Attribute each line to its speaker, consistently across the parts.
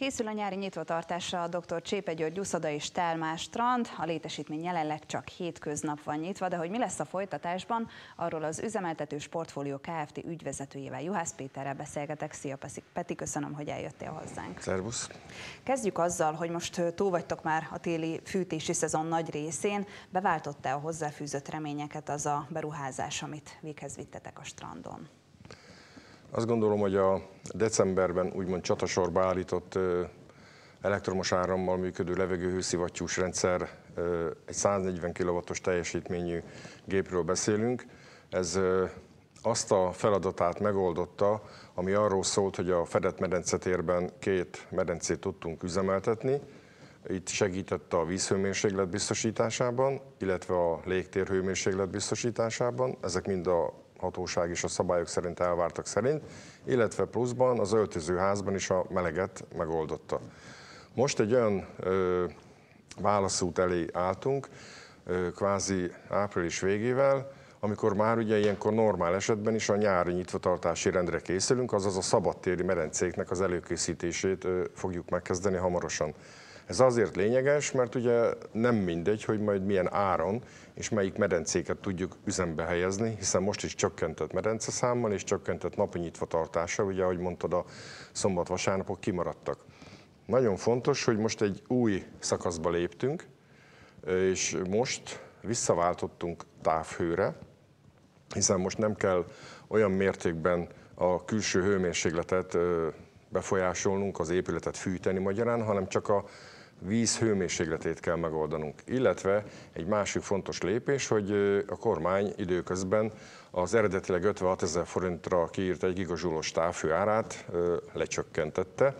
Speaker 1: Készül a nyári nyitvatartásra a dr. Csépe György Uszoda és Tálmás strand. A létesítmény jelenleg csak hétköznap van nyitva, de hogy mi lesz a folytatásban, arról az üzemeltető sportfólió Kft. ügyvezetőjével, Juhász Péterrel beszélgetek. Szia Peti, köszönöm, hogy eljöttél hozzánk. Szervusz. Kezdjük azzal, hogy most túl vagytok már a téli fűtési szezon nagy részén. Beváltotta a hozzáfűzött reményeket az a beruházás, amit véghez vittetek a strandon?
Speaker 2: Azt gondolom, hogy a decemberben úgymond csatasorba állított elektromos árammal működő levegőhőszivattyús rendszer, egy 140 kW-os teljesítményű gépről beszélünk. Ez azt a feladatát megoldotta, ami arról szólt, hogy a fedett medencetérben két medencét tudtunk üzemeltetni. Itt segített a vízhőmérséklet biztosításában, illetve a légtérhőmérséklet biztosításában. Ezek mind a hatóság is a szabályok szerint elvártak szerint, illetve pluszban az öltözőházban is a meleget megoldotta. Most egy olyan ö, válaszút elé álltunk, ö, kvázi április végével, amikor már ugye ilyenkor normál esetben is a nyári nyitvatartási rendre készülünk, azaz a szabadtéri merencéknek az előkészítését fogjuk megkezdeni hamarosan. Ez azért lényeges, mert ugye nem mindegy, hogy majd milyen áron és melyik medencéket tudjuk üzembe helyezni, hiszen most is csökkentett medenceszámmal és csökkentett napi nyitva tartása, ugye ahogy mondtad, a szombat-vasárnapok kimaradtak. Nagyon fontos, hogy most egy új szakaszba léptünk, és most visszaváltottunk távhőre, hiszen most nem kell olyan mértékben a külső hőmérsékletet befolyásolnunk, az épületet fűteni magyarán, hanem csak a víz hőmérsékletét kell megoldanunk. Illetve egy másik fontos lépés, hogy a kormány időközben az eredetileg 56 ezer forintra kiírt egy gigazsúlos távfő árát lecsökkentette,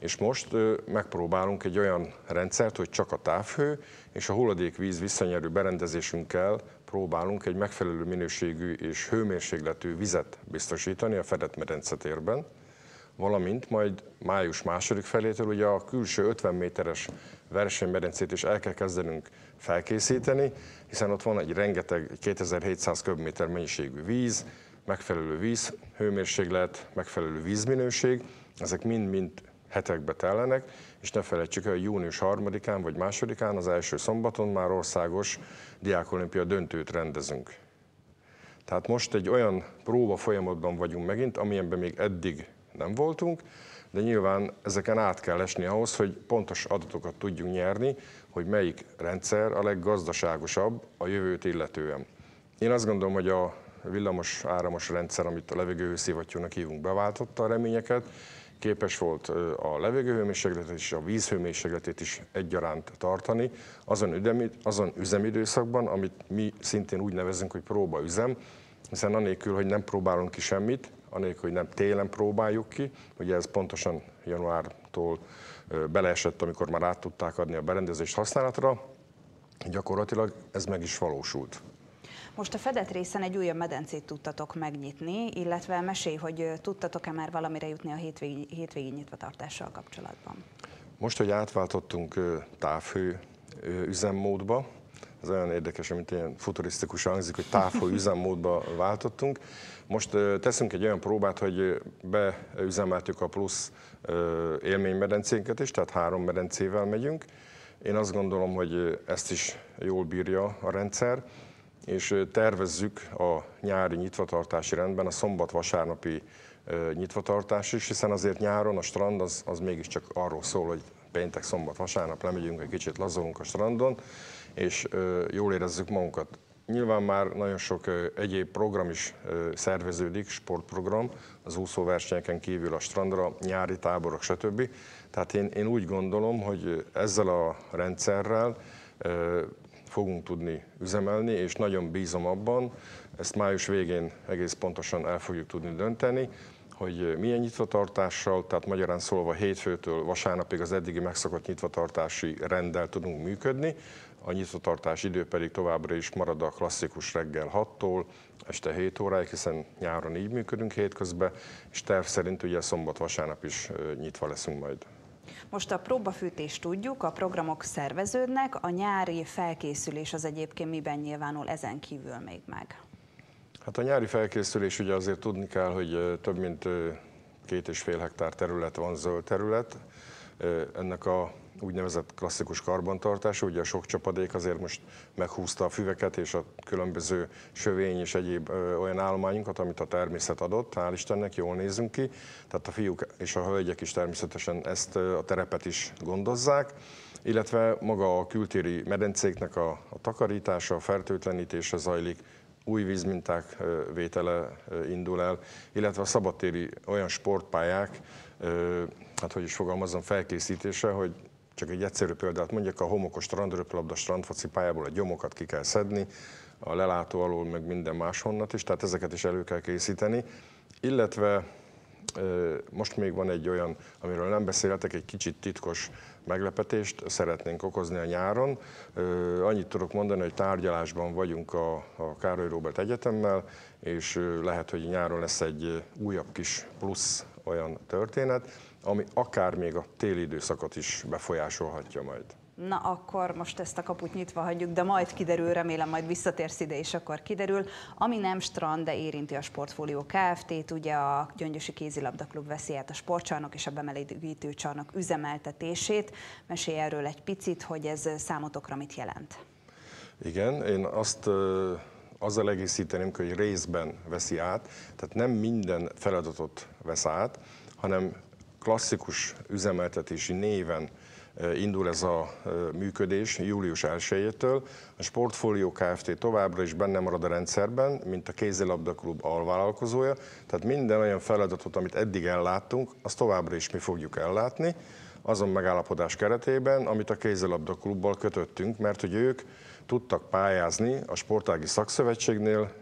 Speaker 2: és most megpróbálunk egy olyan rendszert, hogy csak a távhő és a hulladékvíz visszanyerő berendezésünkkel próbálunk egy megfelelő minőségű és hőmérsékletű vizet biztosítani a fedett medencetérben valamint majd május második felétől ugye a külső 50 méteres versenymedencét is el kell kezdenünk felkészíteni, hiszen ott van egy rengeteg 2700 köbméter mennyiségű víz, megfelelő víz, hőmérséklet, megfelelő vízminőség, ezek mind-mind hetekbe tellenek, és ne felejtsük el, hogy június 3-án vagy 2-án, az első szombaton már országos diákolimpia döntőt rendezünk. Tehát most egy olyan próba folyamatban vagyunk megint, amilyenben még eddig nem voltunk, de nyilván ezeken át kell esni ahhoz, hogy pontos adatokat tudjunk nyerni, hogy melyik rendszer a leggazdaságosabb a jövőt illetően. Én azt gondolom, hogy a villamos áramos rendszer, amit a levegőhőszivattyúnak hívunk, beváltotta a reményeket, képes volt a levegőhőmérsékletet és a vízhőmérsékletét is egyaránt tartani azon, üdemi, azon üzemidőszakban, amit mi szintén úgy nevezünk, hogy próbaüzem, hiszen anélkül, hogy nem próbálunk ki semmit, anélkül, hogy nem télen próbáljuk ki, ugye ez pontosan januártól beleesett, amikor már át tudták adni a berendezést használatra, gyakorlatilag ez meg is valósult.
Speaker 1: Most a fedett részen egy újabb medencét tudtatok megnyitni, illetve mesélj, hogy tudtatok-e már valamire jutni a hétvégi, hétvégi nyitvatartással
Speaker 2: kapcsolatban. Most, hogy átváltottunk távhő üzemmódba, ez olyan érdekes, amit ilyen futurisztikus hangzik, hogy távol üzemmódba váltottunk. Most teszünk egy olyan próbát, hogy beüzemeltük a plusz élménymedencénket is, tehát három medencével megyünk. Én azt gondolom, hogy ezt is jól bírja a rendszer, és tervezzük a nyári nyitvatartási rendben a szombat-vasárnapi nyitvatartás is, hiszen azért nyáron a strand az, az mégiscsak arról szól, hogy péntek, szombat, vasárnap lemegyünk, egy kicsit lazulunk a strandon, és jól érezzük magunkat. Nyilván már nagyon sok egyéb program is szerveződik, sportprogram, az úszóversenyeken kívül a strandra, nyári táborok, stb. Tehát én, én úgy gondolom, hogy ezzel a rendszerrel fogunk tudni üzemelni, és nagyon bízom abban, ezt május végén egész pontosan el fogjuk tudni dönteni, hogy milyen nyitvatartással, tehát magyarán szólva hétfőtől vasárnapig az eddigi megszokott nyitvatartási rendel tudunk működni. A nyitvatartás idő pedig továbbra is marad a klasszikus reggel 6-tól este 7 óráig, hiszen nyáron így működünk hétközben, és terv szerint ugye szombat-vasárnap is nyitva leszünk majd.
Speaker 1: Most a próbafűtést tudjuk, a programok szerveződnek, a nyári felkészülés az egyébként miben nyilvánul ezen kívül még meg?
Speaker 2: Hát a nyári felkészülés ugye azért tudni kell, hogy több mint két és fél hektár terület van zöld terület. Ennek a úgynevezett klasszikus karbantartása, ugye a sok csapadék azért most meghúzta a füveket és a különböző sövény és egyéb olyan állományunkat, amit a természet adott, hál' Istennek jól nézünk ki, tehát a fiúk és a hölgyek is természetesen ezt a terepet is gondozzák, illetve maga a kültéri medencéknek a, a takarítása, a fertőtlenítése zajlik, új vízminták vétele indul el, illetve a szabadtéri olyan sportpályák, hát hogy is fogalmazom, felkészítése, hogy csak egy egyszerű példát mondjak, a homokos strandröplabda strandfoci pályából a gyomokat ki kell szedni, a lelátó alól meg minden máshonnat is, tehát ezeket is elő kell készíteni, illetve most még van egy olyan, amiről nem beszéltek, egy kicsit titkos meglepetést szeretnénk okozni a nyáron. Annyit tudok mondani, hogy tárgyalásban vagyunk a, a Károly Robert Egyetemmel, és lehet, hogy nyáron lesz egy újabb kis plusz olyan történet, ami akár még a téli időszakot is befolyásolhatja majd
Speaker 1: na akkor most ezt a kaput nyitva hagyjuk, de majd kiderül, remélem majd visszatérsz ide, és akkor kiderül. Ami nem strand, de érinti a Sportfólió Kft-t, ugye a Gyöngyösi Kézilabda Klub veszi át a sportcsarnok és a bemelegítő csarnok üzemeltetését. Mesélj erről egy picit, hogy ez számotokra mit jelent.
Speaker 2: Igen, én azt azzal egészíteném, hogy részben veszi át, tehát nem minden feladatot vesz át, hanem klasszikus üzemeltetési néven indul ez a működés július 1-től. A Sportfolio Kft. továbbra is benne marad a rendszerben, mint a kézilabda klub alvállalkozója, tehát minden olyan feladatot, amit eddig elláttunk, azt továbbra is mi fogjuk ellátni, azon megállapodás keretében, amit a kézilabda klubbal kötöttünk, mert hogy ők tudtak pályázni a Sportági Szakszövetségnél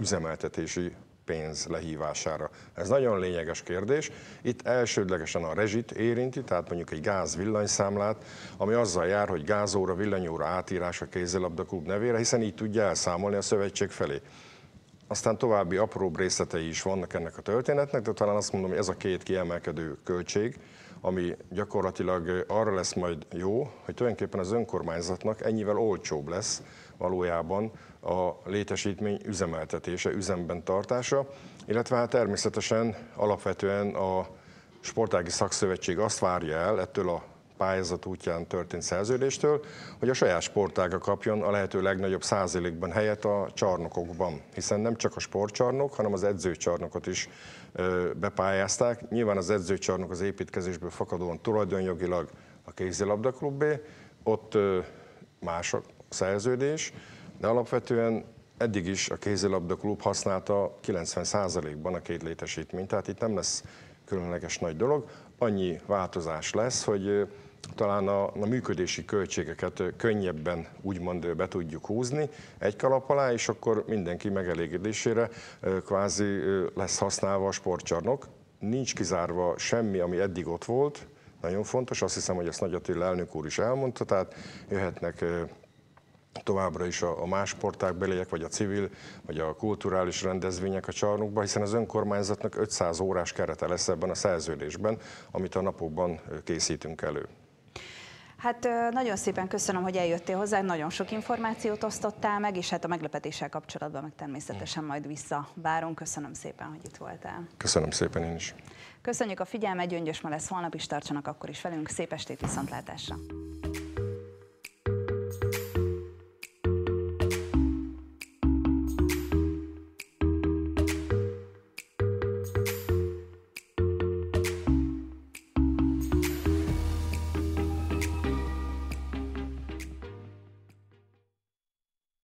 Speaker 2: üzemeltetési pénz lehívására? Ez nagyon lényeges kérdés. Itt elsődlegesen a rezsit érinti, tehát mondjuk egy gáz-villanyszámlát, ami azzal jár, hogy gázóra, villanyóra átírás a kézilabda klub nevére, hiszen így tudja elszámolni a szövetség felé. Aztán további apróbb részletei is vannak ennek a történetnek, de talán azt mondom, hogy ez a két kiemelkedő költség, ami gyakorlatilag arra lesz majd jó, hogy tulajdonképpen az önkormányzatnak ennyivel olcsóbb lesz, valójában a létesítmény üzemeltetése, üzemben tartása, illetve hát természetesen alapvetően a Sportági Szakszövetség azt várja el ettől a pályázat útján történt szerződéstől, hogy a saját sportága kapjon a lehető legnagyobb százalékban helyet a csarnokokban, hiszen nem csak a sportcsarnok, hanem az edzőcsarnokot is bepályázták. Nyilván az edzőcsarnok az építkezésből fakadóan tulajdonjogilag a kézilabda ott mások, szerződés, de alapvetően eddig is a kézilabda klub használta 90%-ban a két létesítményt, tehát itt nem lesz különleges nagy dolog. Annyi változás lesz, hogy talán a, a működési költségeket könnyebben úgymond be tudjuk húzni egy kalap alá, és akkor mindenki megelégedésére kvázi lesz használva a sportcsarnok. Nincs kizárva semmi, ami eddig ott volt, nagyon fontos, azt hiszem, hogy ezt Nagy Attila elnök úr is elmondta, tehát jöhetnek továbbra is a, a más sporták beléjek, vagy a civil, vagy a kulturális rendezvények a csarnokba, hiszen az önkormányzatnak 500 órás kerete lesz ebben a szerződésben, amit a napokban készítünk elő.
Speaker 1: Hát nagyon szépen köszönöm, hogy eljöttél hozzá, nagyon sok információt osztottál meg, és hát a meglepetéssel kapcsolatban meg természetesen majd visszavárunk. Köszönöm szépen, hogy itt voltál.
Speaker 2: Köszönöm szépen én is.
Speaker 1: Köszönjük a figyelmet, Gyöngyös ma lesz holnap is, tartsanak akkor is velünk. Szép estét, viszontlátásra!